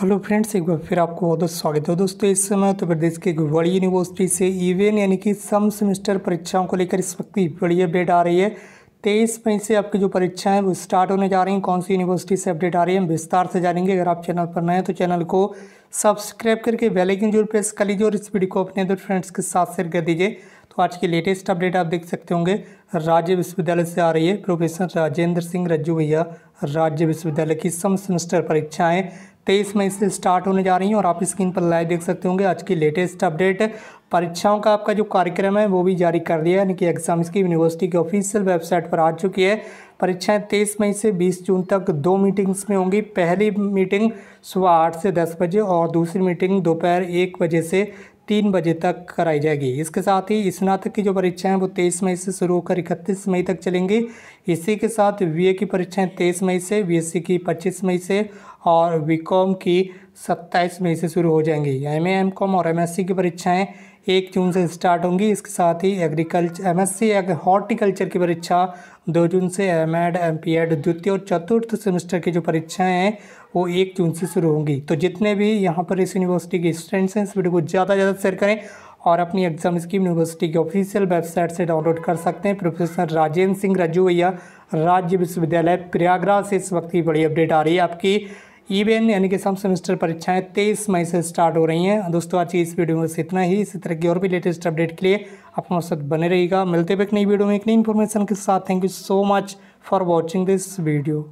hello friends एक बार फिर आपको बहुत बहुत स्वागत है दोस्तों इस समय उत्तर प्रदेश की एक बड़ी यूनिवर्सिटी से इवेन यानी कि सम सेमेस्टर परीक्षाओं को लेकर इस वक्त की बड़ी अपडेट आ रही है तेईस मई से आपकी जो परीक्षाएं हैं वो स्टार्ट होने जा रही हैं कौन सी यूनिवर्सिटी से अपडेट आ रही है हम विस्तार से जानेंगे अगर आप चैनल पर नए हैं तो चैनल को सब्सक्राइब करके बेल जरूर प्रेस कर लीजिए और इस वीडियो को अपने फ्रेंड्स के साथ शेयर कर दीजिए तो आज की लेटेस्ट अपडेट आप देख सकते होंगे राज्य विश्वविद्यालय से आ रही है प्रोफेसर राजेंद्र सिंह रज्जू भैया राज्य विश्वविद्यालय की सम सेमेस्टर परीक्षाएं तेईस मई से स्टार्ट होने जा रही हैं और आप स्क्रीन पर लाइव देख सकते होंगे आज की लेटेस्ट अपडेट परीक्षाओं का आपका जो कार्यक्रम है वो भी जारी कर दिया है यानी कि एग्जाम इसकी यूनिवर्सिटी की ऑफिशियल वेबसाइट पर आ चुकी है परीक्षाएं तेईस मई से बीस जून तक दो मीटिंग्स में होंगी पहली मीटिंग सुबह आठ से दस बजे और दूसरी मीटिंग दोपहर एक बजे से तीन बजे तक कराई जाएगी इसके साथ ही स्नातक की जो परीक्षाएं वो तेईस मई से शुरू होकर इकतीस मई तक चलेंगी इसी के साथ वीए की परीक्षाएं तेईस मई से बीएससी की पच्चीस मई से और बी की सत्ताईस मई से शुरू हो जाएंगी एम एम कॉम और एम की परीक्षाएं एक जून से स्टार्ट होंगी इसके साथ ही agriculture M S C horticulture की परीक्षा दो जून से M Ed M P Ed द्वितीय और चतुर्थ सेमेस्टर की जो परीक्षाएं हैं वो एक जून से शुरू होंगी तो जितने भी यहाँ पर इस यूनिवर्सिटी के स्टूडेंट्स हैं इस वीडियो को ज़्यादा से ज़्यादा शेयर करें और अपनी एग्जाम स्कीम यूनिवर्सिटी की ऑफिशियल वेबसाइट से डाउनलोड कर सकते हैं प्रोफेसर राजेंद्र सिंह राजू भैया राज्य विश्वविद्यालय प्रयागराज से इस वक्त की बड़ी अपडेट आ रही है आपकी ई e यानी कि सम सेमेस्टर परीक्षाएं तेईस मई से स्टार्ट हो रही हैं दोस्तों आज की इस वीडियो में इतना ही इसी तरह की और भी लेटेस्ट अपडेट के लिए आप हमारे साथ बने रहिएगा मिलते हुए एक नई वीडियो में एक नई इन्फॉर्मेशन के साथ thank you so much for watching this video